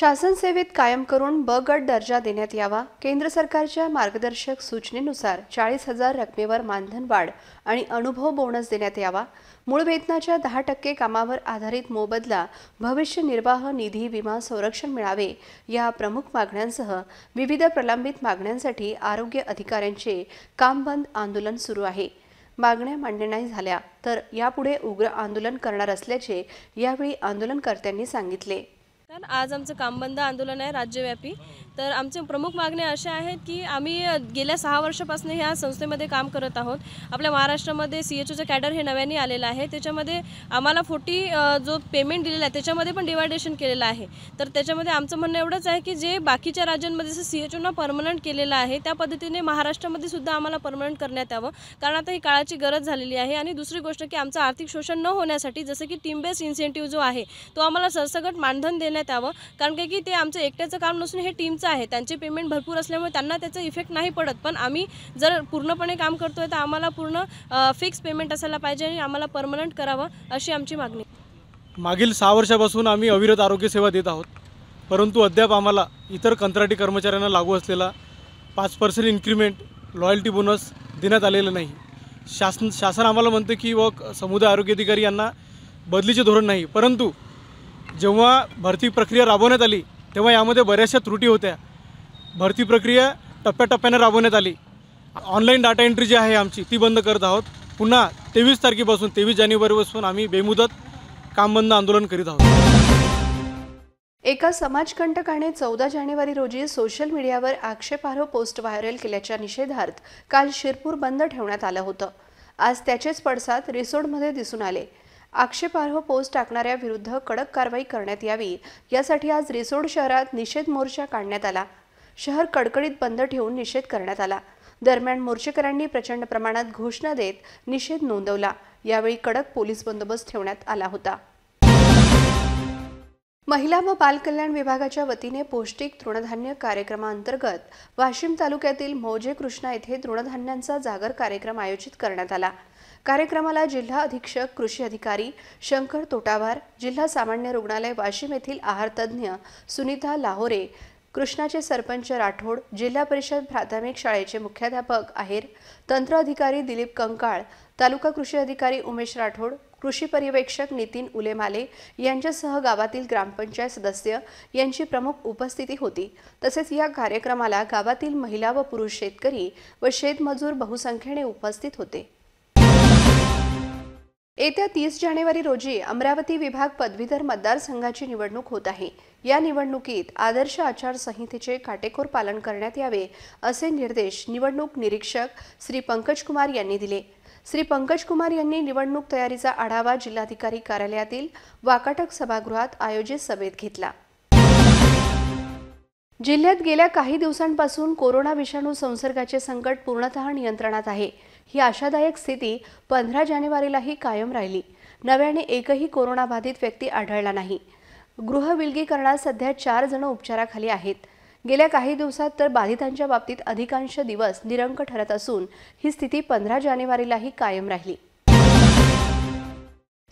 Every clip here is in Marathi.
शासन सेवेत कायम करून ब गट दर्जा देण्यात यावा केंद्र सरकारच्या मार्गदर्शक सूचनेनुसार चाळीस हजार रकमेवर मानधन वाढ आणि अनुभव बोनस देण्यात यावा मूळ वेतनाच्या दहा टक्के कामावर आधारित मोबदला भविष्य निर्वाह निधी विमा संरक्षण मिळावे या प्रमुख मागण्यांसह विविध प्रलंबित मागण्यांसाठी आरोग्य अधिकाऱ्यांचे कामबंद आंदोलन सुरू आहे मागण्या मान्य नाही झाल्या तर यापुढे उग्र आंदोलन करणार असल्याचे यावेळी आंदोलनकर्त्यांनी सांगितले आज आमचं कामबंद आंदोलन आहे राज्यव्यापी तर आमचे प्रमुख मागण्या अशा आहेत की आम्ही गेल्या सहा वर्षापासून ह्या संस्थेमध्ये काम करत आहोत आपल्या महाराष्ट्रामध्ये सी एच ओचं कॅडर हे नव्याने आलेलं आहे त्याच्यामध्ये आम्हाला फोर्टी जो पेमेंट दिलेला आहे त्याच्यामध्ये पण डिवायडेशन केलेलं आहे तर त्याच्यामध्ये आमचं म्हणणं एवढंच आहे की जे बाकीच्या राज्यांमध्ये जसं सी एच ओनं परमनंट केलेलं आहे त्या पद्धतीने महाराष्ट्रामध्ये सुद्धा आम्हाला परमनंट करण्यात यावं कारण आता ही काळाची गरज झालेली आहे आणि दुसरी गोष्ट की आमचं आर्थिक शोषण न होण्यासाठी जसं की टीम बेस्ड इन्सेंटिव्ह जो आहे तो आम्हाला सरसगट मानधन देण्यात करण्यात कारण काय की ते आमचं एकट्याचं काम नसून हे टीमचं आहे त्यांचे पेमेंट भरपूर असल्यामुळे त्यांना त्याचा इफेक्ट नाही पडत पण आम्ही जर पूर्णपणे काम करतोय तर आम्हाला पूर्ण फिक्स पेमेंट असायला पाहिजे आणि आम्हाला परमनंट करावं अशी आमची मागणी मागील सहा वर्षापासून आम्ही अविरत आरोग्य सेवा देत आहोत परंतु अद्याप आम्हाला इतर कंत्राटी कर्मचाऱ्यांना लागू असलेला पाच पर्सेंट इन्क्रीमेंट लॉयल्टी बोनस देण्यात आलेलं नाही शासन शासन आम्हाला म्हणतं की व समुदाय आरोग्य अधिकारी यांना बदलीचे धोरण नाही परंतु जेव्हा भरती प्रक्रिया राबवण्यात आली तेव्हा यामध्ये बऱ्याचशा त्रुटी होत्या भरती प्रक्रिया टप्प्याटप्प्याने राबवण्यात आली ऑनलाईन डाटा एंट्री जी आहे आमची ती बंद करत आहोत पुन्हा तेवीस तारखेपासून तेवीस जानेवारीपासून आम्ही बेमुदत काम बंद आंदोलन करीत आहोत एका समाजकंटकाने चौदा जानेवारी रोजी सोशल मीडियावर आक्षेपार्ह पोस्ट व्हायरल केल्याच्या निषेधार्थ काल शिरपूर बंद ठेवण्यात आलं होतं आज त्याचेच पडसाद रिसोडमध्ये दिसून आले आक्षेपार्ह पोस्ट टाकणाऱ्या विरुद्ध कडक कारवाई करण्यात यावी यासाठी आज रिसोड शहरात निषेध मोर्चा काढण्यात आला शहर कडकडीत बंद ठेवून निषेध करण्यात आला दरम्यान मोर्चेकऱ्यांनी प्रचंड प्रमाणात घोषणा देत निषेध नोंदवला यावेळी कडक पोलीस बंदोबस्त ठेवण्यात आला होता महिला व बालकल्याण विभागाच्या वतीने पौष्टिक तृणधान्य कार्यक्रमाअंतर्गत वाशिम तालुक्यातील मौजे कृष्णा येथे तृणधान्यांचा जागर कार्यक्रम आयोजित करण्यात आला कार्यक्रमाला जिल्हा अधीक्षक कृषी अधिकारी शंकर तोटावार जिल्हा सामान्य रुग्णालय वाशिम येथील आहार सुनीता लाहोरे कृष्णाचे सरपंच राठोड जिल्हा परिषद प्राथमिक शाळेचे मुख्याध्यापक आहेर तंत्र अधिकारी दिलीप कंकाळ तालुका कृषी अधिकारी उमेश राठोड कृषी पर्यवेक्षक नितीन उलेमाले यांच्यासह गावातील ग्रामपंचायत सदस्य यांची प्रमुख उपस्थिती होती तसेच या कार्यक्रमाला गावातील महिला व पुरुष शेतकरी व शेतमजूर बहुसंख्येने उपस्थित होते येत्या तीस जानेवारी रोजी अमरावती विभाग पदवीधर मतदारसंघाची निवडणूक होत आहे या निवडणुकीत आदर्श आचारसंहितेचे काटेकोर पालन करण्यात यावे असे निर्देश निवडणूक निरीक्षक श्री पंकज कुमार यांनी दिले श्री पंकज कुमार यांनी निवडणूक तयारीचा आढावा जिल्हाधिकारी कार्यालयातील वाकाटक सभागृहात आयोजित सभेत घेतला जिल्ह्यात गेल्या काही दिवसांपासून कोरोना विषाणू संसर्गाचे संकट पूर्णतः नियंत्रणात आहे ही आशादायक स्थिती पंधरा जानेवारीलाही कायम राहिली नव्याने एकही कोरोनाबाधित व्यक्ती आढळला नाही गृह विलगीकरणात सध्या चार जण उपचाराखाली आहेत गेल्या काही दिवसात तर बाधितांच्या बाबतीत अधिकांश दिवस निरंक ठरत असून ही स्थिती पंधरा जानेवारीलाही कायम राहिली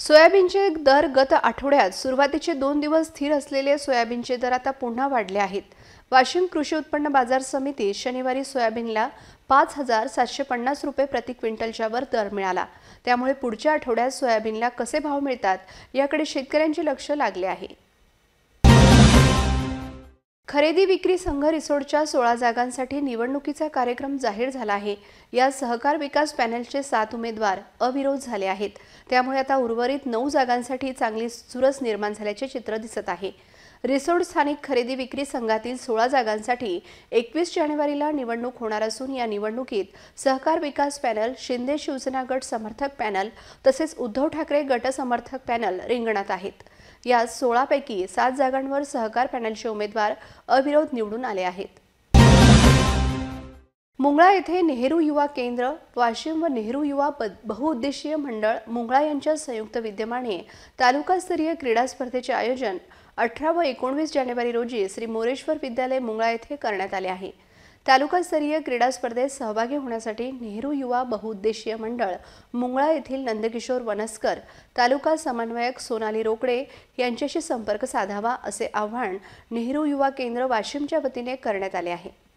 सोयाबीनचे दर गत आठवड्यात सुरुवातीचे दोन दिवस स्थिर असलेले सोयाबीनचे दर आता पुन्हा वाढले आहेत वाशिम कृषी उत्पन्न बाजार समितीत शनिवारी सोयाबीनला पाच हजार सातशे पन्नास रुपये प्रति क्विंटलच्या वर दर मिळाला त्यामुळे पुढच्या आठवड्यात सोयाबीनला कसे भाव मिळतात याकडे शेतकऱ्यांचे लक्ष लागले आहे खरेदी विक्री संघ रिसोडच्या सोळा जागांसाठी निवडणुकीचा कार्यक्रम जाहीर झाला आहे या सहकार विकास पॅनलचे सात उमेदवार अविरोध झाले आहेत त्यामुळे आता उर्वरित नऊ जागांसाठी चांगली चुरस निर्माण झाल्याचे चित्र दिसत आहे रिसोड स्थानिक खरेदी विक्री संघातील सोळा जागांसाठी एकवीस जानेवारीला निवडणूक होणार असून या निवडणुकीत सहकार विकास पॅनल शिंदे शिवसेना गट समर्थक पॅनल तसेच उद्धव ठाकरे गट समर्थक पॅनल रिंगणात आहेत यात सोळापैकी सात जागांवर सहकार पॅनलचे उमेदवार अविरोध निवडून आले आहेत मुंगळा येथे नेहरू युवा केंद्र वाशिम व नेहरू युवा बहुउद्देशीय मंडळ मुंगळा यांच्या संयुक्त विद्यमाने तालुकास्तरीय क्रीडा स्पर्धेचे आयोजन अठरा व एकोणवीस जानेवारी रोजी श्री मोरेश्वर विद्यालय मुंगळा येथे करण्यात आले आहे तालुकास्तरीय क्रीडा स्पर्धेत सहभागी होण्यासाठी नेहरू युवा बहुउद्देशीय मंडळ मुंगळा येथील नंदकिशोर वनस्कर तालुका समन्वयक सोनाली रोकडे यांच्याशी संपर्क साधावा असे आवाहन नेहरू युवा केंद्र वाशिमच्या वतीने करण्यात आले आहे